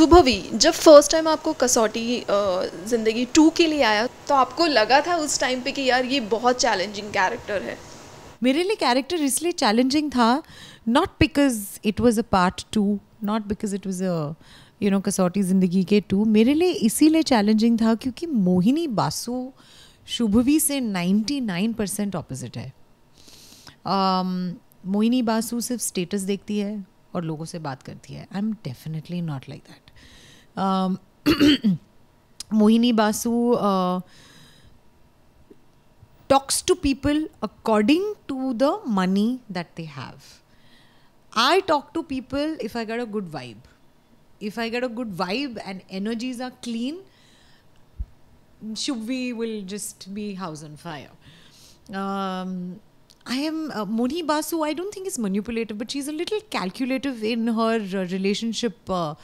सुभवी जब first time आपको कसौटी ज़िंदगी टू के लिए आया तो आपको लगा था उस टाइम पे कि यार ये बहुत चैलेंजिंग कैरेक्टर है मेरे लिए कैरेक्टर इसलिए चैलेंजिंग था not because it was a part to not because it was a you know Kasautii Zindagii के टू मेरे लिए इसीलिए चैलेंजिंग था क्योंकि मोहिनी बासु शुभवी से 99 परसेंट ऑपोजिट है um, मोहिनी बासु सिर्फ स्टेटस देखती है और लोगों से बात करती है I am definitely not like that Um, Mohini Basu uh, talks to people according to the money that they have. I talk to people if I get a good vibe. If I get a good vibe and energies are clean, Shubhi will just be house on fire. Um, I am uh, Moni Basu. I don't think is manipulative, but she's a little calculative in her uh, relationship uh,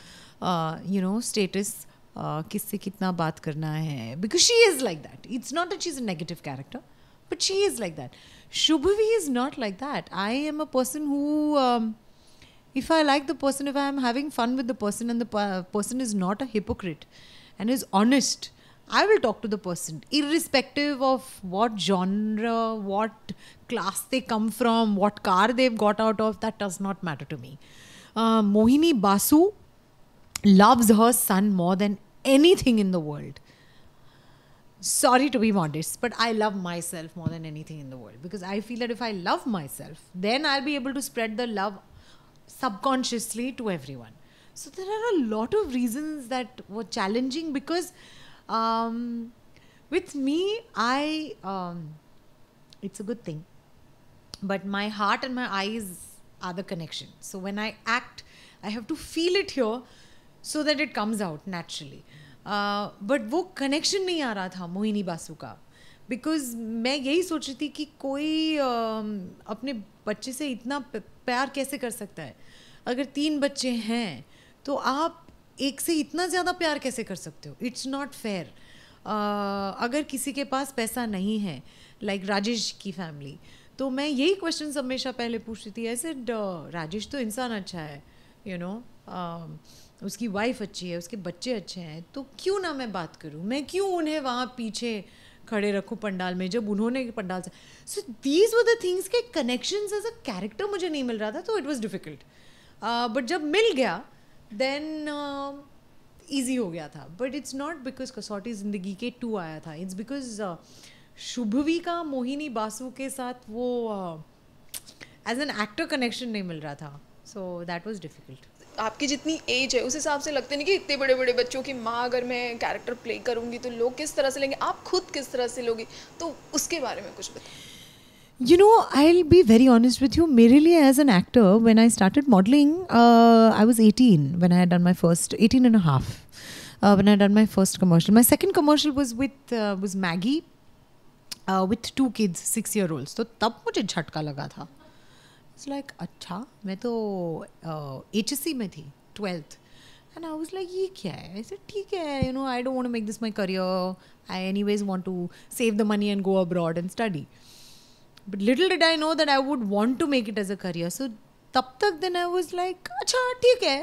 you know status किससे कितना बात करना है because she is like that it's not that चीज़ a negative character but she is like that Shubhavi is not like that I am a person who if I like the person if I am having fun with the person and the person is not a hypocrite and is honest I will talk to the person irrespective of what genre, what class they come from, what car they've got out of, that does not matter to me. Uh, Mohini Basu, loves her son more than anything in the world. Sorry to be modest, but I love myself more than anything in the world because I feel that if I love myself, then I'll be able to spread the love subconsciously to everyone. So there are a lot of reasons that were challenging because um, with me, I um, it's a good thing, but my heart and my eyes are the connection. So when I act, I have to feel it here so that it comes out naturally but वो connection नहीं आ रहा था मोहिनी बासु का because मैं यही सोच रही थी कि कोई uh, अपने बच्चे से इतना प्यार कैसे कर सकता है अगर तीन बच्चे हैं तो आप एक से इतना ज़्यादा प्यार कैसे कर सकते हो इट्स नॉट फेयर अगर किसी के पास पैसा नहीं है लाइक like राजेश की फैमिली तो मैं यही क्वेश्चन हमेशा पहले पूछती थी ऐसे uh, राजेश तो इंसान अच्छा है यू you नो know, उसकी वाइफ अच्छी है उसके बच्चे अच्छे हैं तो क्यों ना मैं बात करूँ मैं क्यों उन्हें वहाँ पीछे खड़े रखूँ पंडाल में जब उन्होंने पंडाल से so these were the things के कनेक्शन एज अ कैरेक्टर मुझे नहीं मिल रहा था तो इट वॉज डिफ़िकल्ट बट जब मिल गया देन ईजी हो गया था बट इट्स नॉट बिकॉज कसौटी ज़िंदगी के टू आया था इट्स बिकॉज शुभवी का मोहिनी बासु के साथ वो एज एन एक्टर कनेक्शन नहीं मिल रहा था सो दैट वॉज डिफ़िकल्ट आपकी जितनी एज है उस हिसाब से लगते नहीं कि इतने बड़े बड़े बच्चों की माँ अगर मैं कैरेक्टर प्ले करूँगी तो लोग किस तरह से लेंगे आप खुद किस तरह से लोगे तो उसके बारे में कुछ बताए you know I will be very honest with you मेरे लिए as an actor when I start modelling I was eighteen when I done my first eighteen and half when I done my first commercial my second commercial was with was Maggi with two kids six year old तो तब मुझे झटका लगा था it's like अच्छा मैं तो H S C में थी twelfth and I was like ये क्या है ऐसे ठीक है you know I don't make this my career I anyways want to save the money and go abroad and study but little did I know that I would want to make it as a career so तब तक then I was like अच्छा ठीक है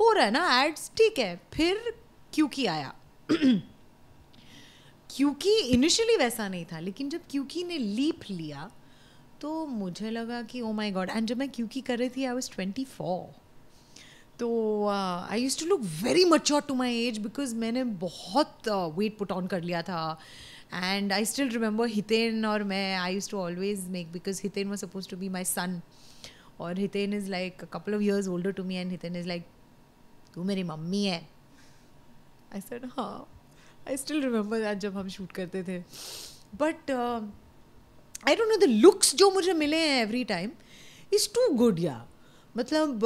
हो रहा है ना ads ठीक है फिर क्योंकि आया क्योंकि इनिशियली वैसा नहीं था लेकिन जब क्योंकि ने लीप लिया तो मुझे लगा कि ओ माई गॉड एंड जब मैं क्योंकि कर रही थी आई वॉज ट्वेंटी फोर तो I used to look very mature to my age because मैंने बहुत वेट पुट ऑन कर लिया था and I still remember Hiten और मैं I used to always make because Hiten was suppose to be my son और Hiten is like couple of years older to me and Hiten is like तू मेरी मम्मी है I said हाँ आई स्टिल रिमेंबर आज जब हम शूट करते थे but uh, I don't know the looks जो मुझे मिले हैं every time is too good या मतलब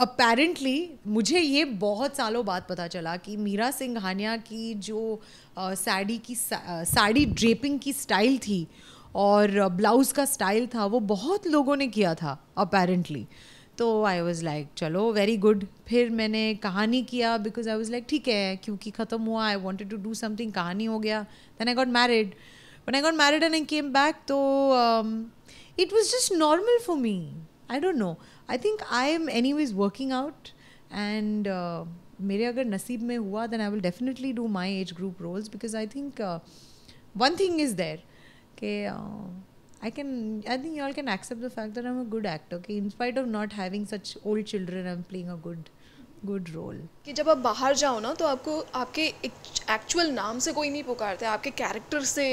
अपेरेंटली uh, मुझे ये बहुत सालों बाद पता चला कि मीरा सिंघानिया की जो uh, साड़ी की uh, साड़ी ड्रेपिंग की स्टाइल थी और ब्लाउज़ का स्टाइल था वो बहुत लोगों ने किया था अपेरेंटली तो आई वॉज़ लाइक चलो वेरी गुड फिर मैंने कहानी किया बिकॉज आई वॉज़ लाइक ठीक है क्योंकि ख़त्म हुआ I wanted to do something Kahaani हो गया then I got married when I got married and I came back, though, um, it was just normal for me. I don't know. I think I am anyways working out and. Uh, मेरे अगर then I will definitely do my age group roles because I think because I think one thing is there I can I think you all can accept the fact that I'm a good actor. Okay, in spite of not having such old children, I'm playing a good good role कि जब आप बाहर जाओ ना तो आपको आपके actual नाम से कोई नहीं पुकारता है आपके कैरेक्टर से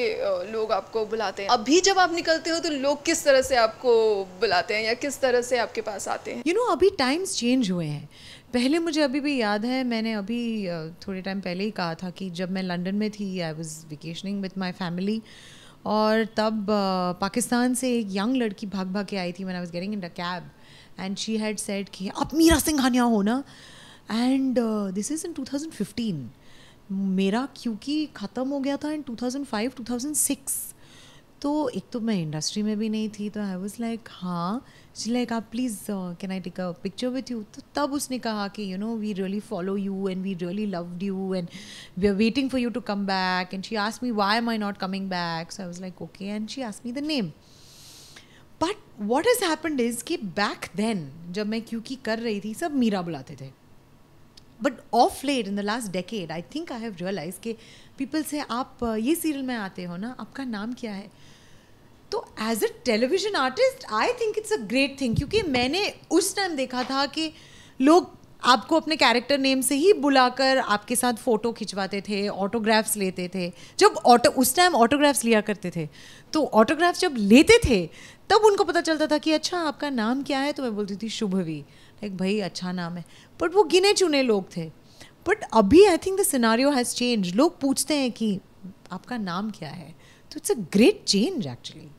लोग आपको बुलाते हैं अभी जब आप निकलते हो तो लोग किस तरह से आपको बुलाते हैं या किस तरह से आपके पास आते हैं यू you नो know, अभी टाइम्स चेंज हुए हैं पहले मुझे अभी भी याद है मैंने अभी थोड़े टाइम पहले ही कहा था कि जब मैं लंदन में थी I was vacationing with my family और तब पाकिस्तान से एक यंग लड़की भाग भाग के आई थी man I was getting in the cab and she had said कि आप मीरा सिंघानिया हो ना एंड दिस इज़ इन 2015 मेरा क्योंकि ख़त्म हो गया था इन 2005 2006 तो एक तो मैं इंडस्ट्री में भी नहीं थी तो आई वॉज लाइक हाँ शी लाइक आप please can I take a picture with you तो तब उसने कहा कि you know we really follow you and we really loved you and we are waiting for you to come back and she us me why M I not coming back so I was like okay and she us me the name but what is happened is कि back then जब मैं क्योंकि कर रही थी सब मीरा बुलाते थे but of late in the last decade I think I have realise के पीपल से आप uh, ये सीरियल में आते हो ना आपका नाम क्या है तो as a television artist I think it's a great thing क्योंकि मैंने उस टाइम देखा था कि लोग आपको अपने कैरेक्टर नेम से ही बुलाकर आपके साथ फ़ोटो खिंचवाते थे ऑटोग्राफ्स लेते थे जब ऑटो उस टाइम ऑटोग्राफ्स लिया करते थे तो ऑटोग्राफ्स जब लेते थे तब उनको पता चलता था कि अच्छा आपका नाम क्या है तो मैं बोलती थी शुभवी लाइक भाई अच्छा नाम है बट वो गिने चुने लोग थे बट अभी I think the scenario has change लोग पूछते हैं कि आपका नाम क्या है तो it's a great change actually